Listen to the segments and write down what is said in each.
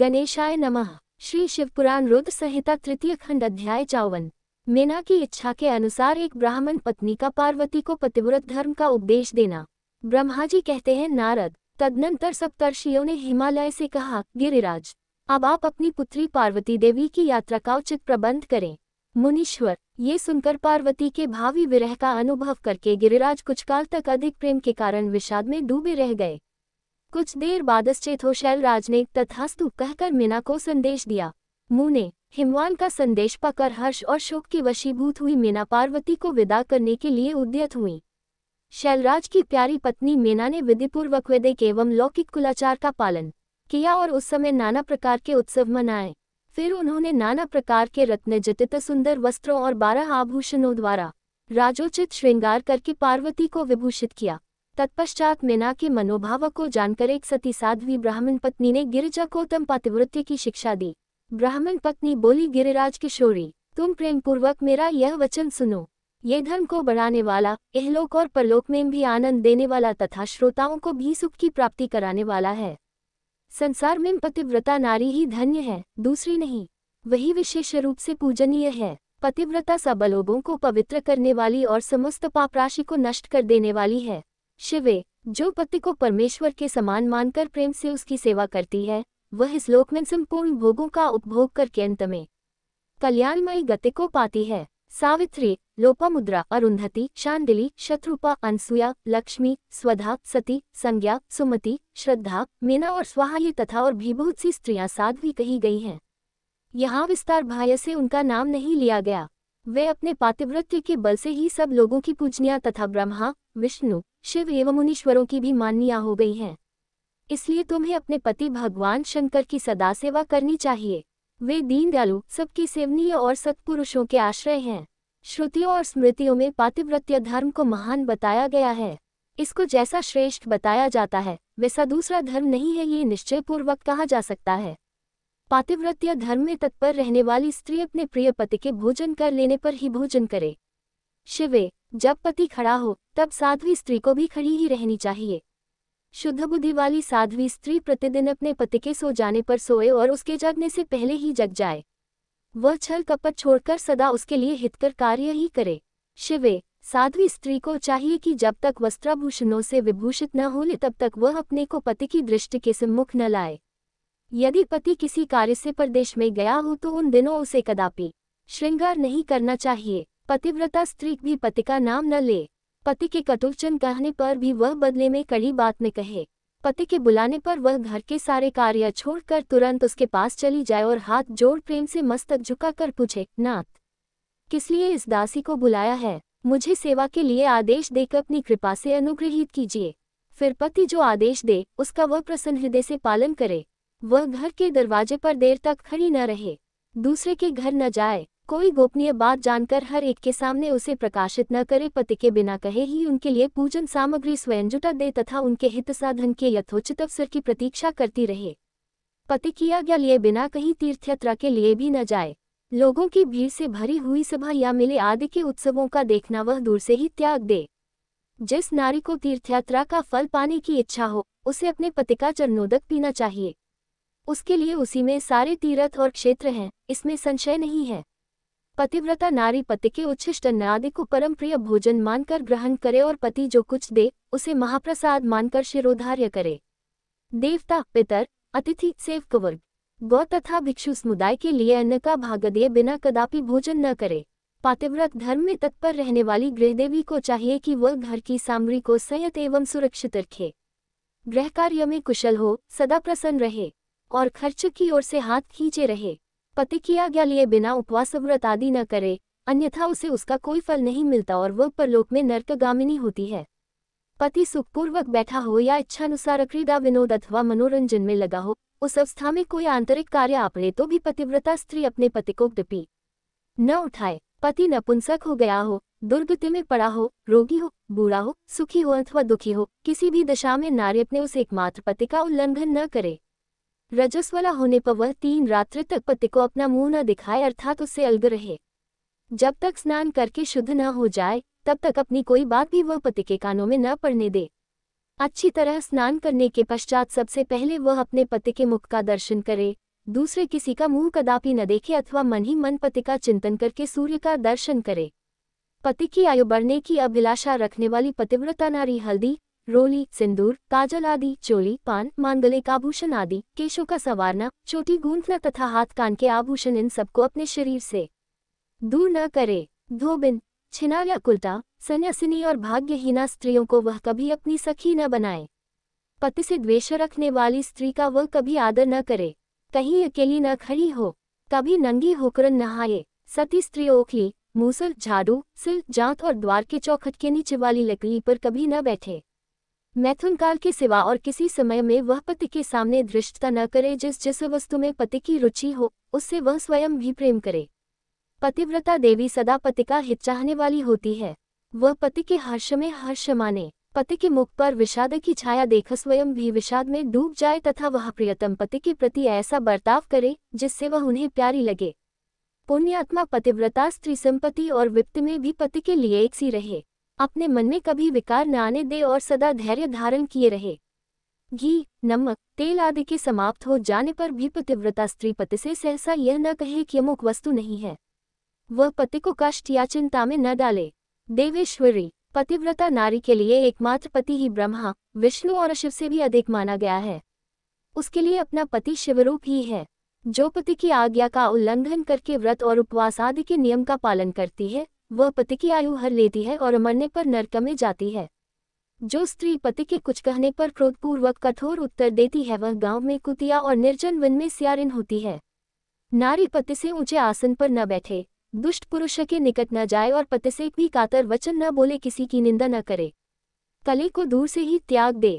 गणेशाय नमः श्री शिवपुराण रुद्र संहिता तृतीय खंड अध्याय चावन मेना की इच्छा के अनुसार एक ब्राह्मण पत्नी का पार्वती को पतिव्रत धर्म का उपदेश देना ब्रह्मा जी कहते हैं नारद तदनंतर सप्तर्षियों ने हिमालय से कहा गिरिराज अब आप अपनी पुत्री पार्वती देवी की यात्रा का उचित प्रबंध करें मुनीश्वर ये सुनकर पार्वती के भावी विरह का अनुभव करके गिरिराज कुछ काल तक अधिक प्रेम के कारण विषाद में डूबे रह गए कुछ देर बाद अश्चेथो शैलराज ने तथास्तु कहकर मीना को संदेश दिया मुँह ने हिमवान का संदेश पकर हर्ष और शोक की वशीभूत हुई मीना पार्वती को विदा करने के लिए उद्यत हुई शैलराज की प्यारी पत्नी मीना ने विधिपूर्वक वेदिक एवं लौकिक कुलाचार का पालन किया और उस समय नाना प्रकार के उत्सव मनाए फिर उन्होंने नाना प्रकार के जटित सुंदर वस्त्रों और बारह आभूषणों द्वारा राजोचित श्रृंगार करके पार्वती को विभूषित किया तत्पश्चात मीना के मनोभाव को जानकर एक सती साध्वी ब्राह्मण पत्नी ने गिरिजा को तम पातिवृत्य की शिक्षा दी ब्राह्मण पत्नी बोली गिरिराज किशोरी तुम प्रेम पूर्वक मेरा यह वचन सुनो ये धर्म को बढ़ाने वाला इहलोक और परलोक में भी आनंद देने वाला तथा श्रोताओं को भी सुख की प्राप्ति कराने वाला है संसार में पतिव्रता नारी ही धन्य है दूसरी नहीं वही विशेष रूप से पूजनीय है पतिव्रता सबलोभों को पवित्र करने वाली और समस्त पापराशि को नष्ट कर देने वाली है शिवे जो पति को परमेश्वर के समान मानकर प्रेम से उसकी सेवा करती है वह इस लोक में संपूर्ण भोगों का उपभोग करके अंत में कल्याणमयी गति को पाती है सावित्री लोपामुद्रा अरुंधति शांडिली शत्रुपा अनसुया लक्ष्मी स्वधा सती संज्ञा सुमति श्रद्धा मीना और स्वाहा तथा और भी बहुत सी स्त्रियां साध्वी कही गई हैं यहाँ विस्तार भाय से उनका नाम नहीं लिया गया वे अपने पातिवृत्य के बल से ही सब लोगों की पूजनिया तथा ब्रह्मा विष्णु शिव एवं मुनीश्वरों की भी माननिया हो गई हैं इसलिए तुम्हें अपने पति भगवान शंकर की सदा सेवा करनी चाहिए वे दीनदयालु सबकी सेवनीय और सत्पुरुषों के आश्रय हैं श्रुतियों और स्मृतियों में पातिव्रत्य धर्म को महान बताया गया है इसको जैसा श्रेष्ठ बताया जाता है वैसा दूसरा धर्म नहीं है ये निश्चयपूर्वक कहा जा सकता है या धर्म में तत्पर रहने वाली स्त्री अपने प्रिय पति के भोजन कर लेने पर ही भोजन करे शिवे जब पति खड़ा हो तब साध्वी स्त्री को भी खड़ी ही रहनी चाहिए शुद्ध बुद्धि वाली साध्वी स्त्री प्रतिदिन अपने पति के सो जाने पर सोए और उसके जगने से पहले ही जग जाए वह छल कपट छोड़कर सदा उसके लिए हितकर कार्य ही करे शिवे साध्वी स्त्री को चाहिए कि जब तक वस्त्राभूषणों से विभूषित न हो ले तब तक वह अपने को पति की दृष्टि के सम्मुख न लाए यदि पति किसी कार्य से परदेश में गया हो तो उन दिनों उसे कदापि श्रृंगार नहीं करना चाहिए पतिव्रता स्त्री भी पति का नाम न ले पति के कटुचन कहने पर भी वह बदले में कड़ी बात न कहे पति के बुलाने पर वह घर के सारे कार्य छोड़कर तुरंत उसके पास चली जाए और हाथ जोड़ प्रेम से मस्तक झुकाकर पूछे नाथ किस लिए इस दासी को बुलाया है मुझे सेवा के लिए आदेश देकर अपनी कृपा से अनुग्रहित कीजिए फिर पति जो आदेश दे उसका वह प्रसन्न हृदय से पालन करे वह घर के दरवाजे पर देर तक खड़ी न रहे दूसरे के घर न जाए कोई गोपनीय बात जानकर हर एक के सामने उसे प्रकाशित न करे पति के बिना कहे ही उनके लिए पूजन सामग्री स्वयं जुटा दे तथा उनके हित साधन के यथोचित अवसर की प्रतीक्षा करती रहे पति की आज्ञा लिए बिना कहीं तीर्थयात्रा के लिए भी न जाए लोगों की भीड़ से भरी हुई सभा या मिले आदि के उत्सवों का देखना वह दूर से ही त्याग दे जिस नारी को तीर्थयात्रा का फल पाने की इच्छा हो उसे अपने पति का चरणोदक पीना चाहिए उसके लिए उसी में सारे तीर्थ और क्षेत्र हैं इसमें संशय नहीं है पतिव्रता नारी पति के उच्छिष्ट नादि को परम प्रिय भोजन मानकर ग्रहण करे और पति जो कुछ दे उसे महाप्रसाद मानकर शिरोधार्य करे देवता पितर अतिथि सेवक गौ तथा भिक्षु समुदाय के लिए अन्न का भाग दिए बिना कदापि भोजन न करे पातिव्रत धर्म में तत्पर रहने वाली गृहदेवी को चाहिए कि वह घर की सामग्री को संयत एवं सुरक्षित रखे गृह कार्य में कुशल हो सदा प्रसन्न रहे और खर्च की ओर से हाथ खींचे रहे पति किया गया लिए बिना उपवास व्रत आदि न करे अन्यथा उसे उसका कोई फल नहीं मिलता और वह परलोक में नर्कगामिनी होती है पति सुखपूर्वक बैठा हो या इच्छानुसार क्रीडा विनोद अथवा मनोरंजन में लगा हो उस अवस्था में कोई आंतरिक कार्य आपड़े तो भी पतिव्रता स्त्री अपने पति को डपी न उठाए पति नपुंसक हो गया हो दुर्गति में पड़ा हो रोगी हो बूढ़ा हो सुखी हो अथवा दुखी हो किसी भी दशा में नारी अपने उस एकमात्र पति का उल्लंघन न करे रजस्वला होने पर वह तीन रात्रि तक पति को अपना मुंह न दिखाए अर्थात उससे अलग रहे जब तक स्नान करके शुद्ध न हो जाए तब तक अपनी कोई बात भी वह पति के कानों में न पड़ने दे अच्छी तरह स्नान करने के पश्चात सबसे पहले वह अपने पति के मुख का दर्शन करे दूसरे किसी का मुंह कदापि न देखे अथवा मन ही मन पति का चिंतन करके सूर्य का दर्शन करे पति की आयु बढ़ने की अभिलाषा रखने वाली पतिव्रता नारी हल्दी रोली सिंदूर काजल आदि चोली पान मांगलिक आभूषण आदि केशों का संवारना चोटी गूंथना तथा हाथ कान के आभूषण इन सबको अपने शरीर से दूर न करे धोबिन छिना या कुलटा सन्यासिनी और भाग्यहीना स्त्रियों को वह कभी अपनी सखी न बनाए पति से द्वेष रखने वाली स्त्री का वह कभी आदर न करे कहीं अकेली न खड़ी हो कभी नंगी होकर नहाए सती स्त्री ओखली मूसल झाड़ू सिल जांत और द्वार के चौखट के नीचे वाली लकड़ी पर कभी न बैठे मैथुन काल के सिवा और किसी समय में वह पति के सामने धृष्टता न करे जिस जिस वस्तु में पति की रुचि हो उससे वह स्वयं भी प्रेम करे पतिव्रता देवी सदा पति का हित चाहने वाली होती है वह पति के हर्ष में हर्ष माने पति के मुख पर विषाद की छाया देख स्वयं भी विषाद में डूब जाए तथा वह प्रियतम पति के प्रति ऐसा बर्ताव करे जिससे वह उन्हें प्यारी लगे पुण्यात्मा पतिव्रता स्त्री संपत्ति और वित्त में भी पति के लिए एक सी रहे अपने मन में कभी विकार न आने दे और सदा धैर्य धारण किए रहे घी नमक तेल आदि के समाप्त हो जाने पर भी पतिव्रता स्त्री पति से सहसा यह न कहे कि अमुक वस्तु नहीं है वह पति को कष्ट या चिंता में न डाले देवेश्वरी पतिव्रता नारी के लिए एकमात्र पति ही ब्रह्मा विष्णु और शिव से भी अधिक माना गया है उसके लिए अपना पति शिवरूप ही है जो पति की आज्ञा का उल्लंघन करके व्रत और उपवास आदि के नियम का पालन करती है वह पति की आयु हर लेती है और मरने पर नरक में जाती है जो स्त्री पति के कुछ कहने पर क्रोधपूर्वक कठोर उत्तर देती है वह गांव में कुतिया और निर्जन वन में सियारिन होती है नारी पति से ऊंचे आसन पर न बैठे दुष्ट पुरुष के निकट न जाए और पति से भी कातर वचन न बोले किसी की निंदा न करे कले को दूर से ही त्याग दे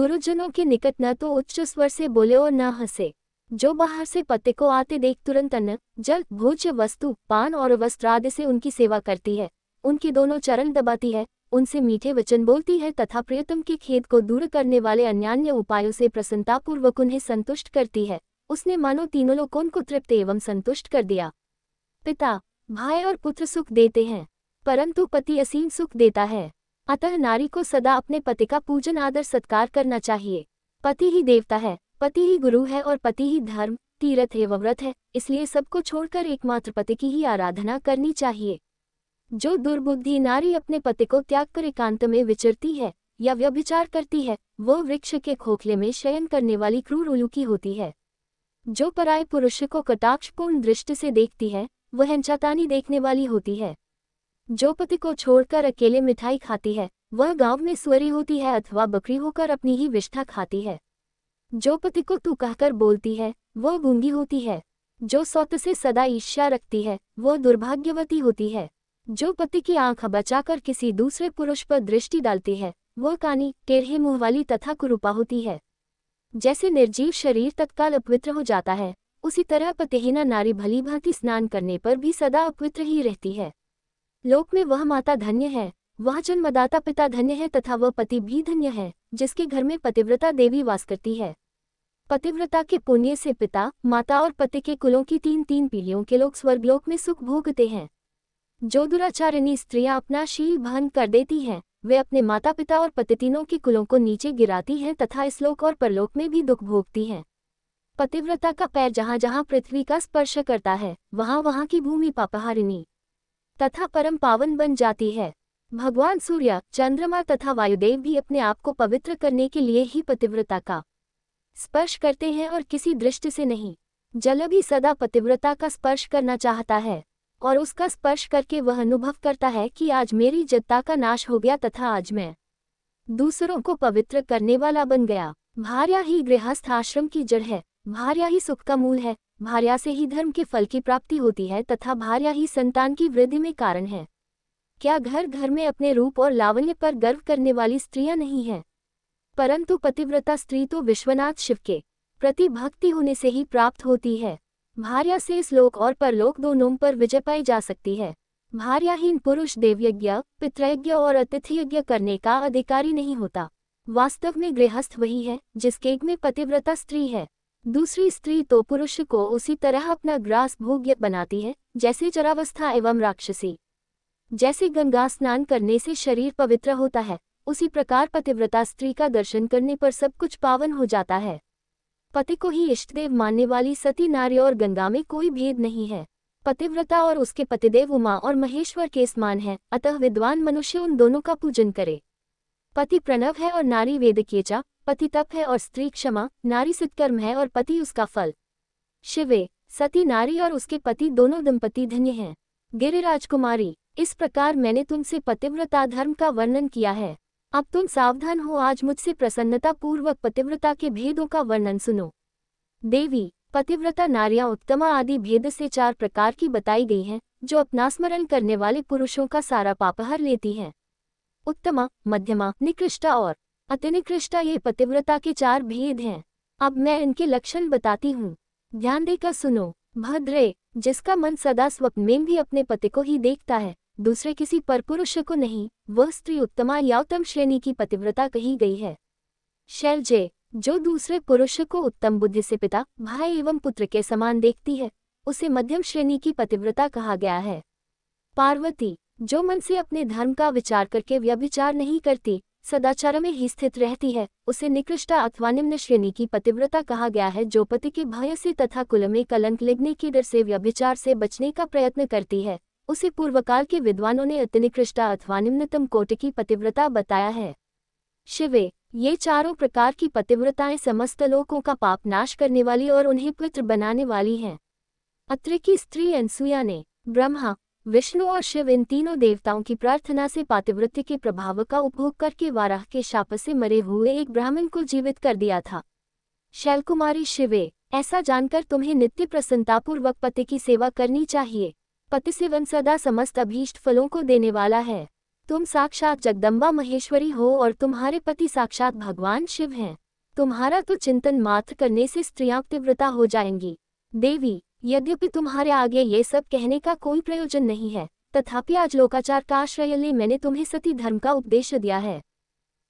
गुरुजनों के निकट न तो उच्च स्वर से बोले और न हंसे जो बाहर से पत्ते को आते देख तुरंत अन्न जल भोज्य वस्तु पान और वस्त्र आदि से उनकी सेवा करती है उनके दोनों चरण दबाती है उनसे मीठे वचन बोलती है तथा प्रियतम के खेद को दूर करने वाले अन्यान्य उपायों से प्रसन्नतापूर्वक उन्हें संतुष्ट करती है उसने मानो तीनों लोगों को तृप्त एवं संतुष्ट कर दिया पिता भाई और पुत्र सुख देते हैं परंतु पति असीम सुख देता है अतः नारी को सदा अपने पति का पूजन आदर सत्कार करना चाहिए पति ही देवता है पति ही गुरु है और पति ही धर्म तीर्थ एवं व्रत है इसलिए सबको छोड़कर एकमात्र पति की ही आराधना करनी चाहिए जो दुर्बुद्धि नारी अपने पति को त्याग कर एकांत में विचरती है या व्यभिचार करती है वो वृक्ष के खोखले में शयन करने वाली क्रूर उलू की होती है जो पराय पुरुष को कटाक्षपूर्ण दृष्टि से देखती है वह हंचातानी देखने वाली होती है जो पति को छोड़कर अकेले मिठाई खाती है वह गांव में स्वरी होती है अथवा बकरी होकर अपनी ही विष्ठा खाती है जो पति को तू कहकर बोलती है वो गूंगी होती है जो सौत से सदा ईर्ष्या रखती है वो दुर्भाग्यवती होती है जो पति की आंख बचाकर किसी दूसरे पुरुष पर दृष्टि डालती है वो कानी टेढ़े मुंह वाली तथा कुरूपा होती है जैसे निर्जीव शरीर तत्काल अपवित्र हो जाता है उसी तरह पतिहीना नारी भली भांति स्नान करने पर भी सदा अपवित्र ही रहती है लोक में वह माता धन्य है वह जन्मदाता पिता धन्य है तथा वह पति भी धन्य है जिसके घर में पतिव्रता देवी वास करती है पतिव्रता के पुण्य से पिता माता और पति के कुलों की तीन तीन पीढ़ियों के लोग स्वर्गलोक में सुख भोगते हैं जो दुराचारिणी स्त्रियां अपना शील भंग कर देती हैं वे अपने माता पिता और पति तीनों के कुलों को नीचे गिराती हैं तथा इस्लोक और परलोक में भी दुख भोगती हैं पतिव्रता का पैर जहाँ जहाँ पृथ्वी का स्पर्श करता है वहाँ वहाँ की भूमि पापहारिणी तथा परम पावन बन जाती है भगवान सूर्य चंद्रमा तथा वायुदेव भी अपने आप को पवित्र करने के लिए ही पतिव्रता का स्पर्श करते हैं और किसी दृष्टि से नहीं जल भी सदा पतिव्रता का स्पर्श करना चाहता है और उसका स्पर्श करके वह अनुभव करता है कि आज मेरी जत्ता का नाश हो गया तथा आज मैं दूसरों को पवित्र करने वाला बन गया भार्या ही गृहस्थ आश्रम की जड़ है भार्या ही सुख का मूल है भार्या से ही धर्म के फल की प्राप्ति होती है तथा भार्या ही संतान की वृद्धि में कारण है क्या घर घर में अपने रूप और लावण्य पर गर्व करने वाली स्त्रियां नहीं हैं परंतु पतिव्रता स्त्री तो विश्वनाथ शिव के प्रति भक्ति होने से ही प्राप्त होती है भार्या से इस लोक और परलोक दोनों पर विजय पाई जा सकती है भार्याहीन पुरुष देवयज्ञ पितृयज्ञ और अतिथियज्ञ करने का अधिकारी नहीं होता वास्तव में गृहस्थ वही है जिसके एक में पतिव्रता स्त्री है दूसरी स्त्री तो पुरुष को उसी तरह अपना ग्रास भोग्य बनाती है जैसे जरावस्था एवं राक्षसी जैसे गंगा स्नान करने से शरीर पवित्र होता है उसी प्रकार पतिव्रता स्त्री का दर्शन करने पर सब कुछ पावन हो जाता है पति को ही इष्टदेव मानने वाली सती नार्य और गंगा में कोई भेद नहीं है पतिव्रता और उसके पतिदेव उमा और महेश्वर के समान है अतः विद्वान मनुष्य उन दोनों का पूजन करे पति प्रणव है और नारी वेदकेचा पति तप है और स्त्री क्षमा नारी सत्कर्म है और पति उसका फल शिवे सती नारी और उसके पति दोनों दंपति धन्य हैं गिरिराज कुमारी इस प्रकार मैंने तुमसे पतिव्रता धर्म का वर्णन किया है अब तुम सावधान हो आज मुझसे प्रसन्नता पूर्वक पतिव्रता के भेदों का वर्णन सुनो देवी पतिव्रता नारियां उत्तमा आदि भेद से चार प्रकार की बताई गई हैं जो अपना स्मरण करने वाले पुरुषों का सारा पापहर लेती हैं उत्तमा मध्यमा निकृष्टा और अतिनिकृष्टा ये पतिव्रता के चार भेद हैं अब मैं इनके लक्षण बताती हूँ ध्यान देकर सुनो भद्रे जिसका मन सदा स्वप्न में भी अपने पति को ही देखता है दूसरे किसी परपुरुष को नहीं वह स्त्री उत्तमा या उत्तम श्रेणी की पतिव्रता कही गई है शैलजे जो दूसरे पुरुष को उत्तम बुद्धि से पिता भाई एवं पुत्र के समान देखती है उसे मध्यम श्रेणी की पतिव्रता कहा गया है पार्वती जो मन से अपने धर्म का विचार करके व्यभिचार नहीं करती सदाचार में ही स्थित रहती है उसे निकृष्टा अथवा निम्न श्रेणी की पतिव्रता कहा गया है जो पति के भय से तथा कुल में कलंक लिखने के डर से व्यभिचार से बचने का प्रयत्न करती है उसे पूर्वकाल के विद्वानों ने अतिनिकृष्टा अथवा निम्नतम कोटि की पतिव्रता बताया है शिवे ये चारों प्रकार की पतिव्रताएं समस्त लोगों का पाप नाश करने वाली और उन्हें पवित्र बनाने वाली हैं अत्र की स्त्री अनसुया ने ब्रह्मा विष्णु और शिव इन तीनों देवताओं की प्रार्थना से पातिवृत्ति के प्रभाव का उपभोग करके वाराह के शाप से मरे हुए एक ब्राह्मण को जीवित कर दिया था शैलकुमारी शिवे ऐसा जानकर तुम्हें नित्य प्रसन्नतापूर्वक पति की सेवा करनी चाहिए पतिसिवन सदा समस्त अभीष्ट फलों को देने वाला है तुम साक्षात जगदम्बा महेश्वरी हो और तुम्हारे पति साक्षात भगवान शिव हैं तुम्हारा तो चिंतन मात्र करने से स्त्रियां तीव्रता हो जाएंगी देवी यद्यपि तुम्हारे आगे ये सब कहने का कोई प्रयोजन नहीं है तथापि आज लोकाचार का आश्रय ले मैंने तुम्हें सती धर्म का उपदेश दिया है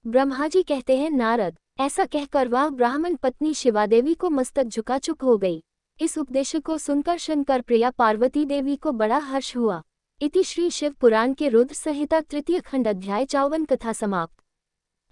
ब्रह्मा जी कहते हैं नारद ऐसा कहकर वह ब्राह्मण पत्नी शिवादेवी को मस्तक झुका चुप हो गई इस उपदेश को सुनकर शंकर प्रिया पार्वती देवी को बड़ा हर्ष हुआ इति श्री शिव पुराण के रुद्र संहिता तृतीय खंड अध्याय चावन कथा समाप्त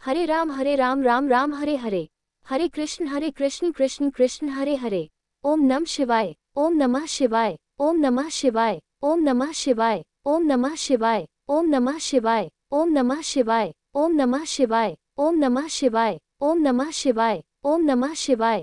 हरे राम हरे राम राम राम हरे हरे हरे कृष्ण हरे कृष्ण कृष्ण कृष्ण हरे हरे ओम नम शिवाय ओम नमः शिवाय ओम नमः शिवाय ओम नमः शिवाय ओम नमः शिवाय ओम नमः शिवाय ओम नमः शिवाय ओम नमः शिवाय ओम नमः शिवाय ओम नमः शिवाय ओम नमः शिवाय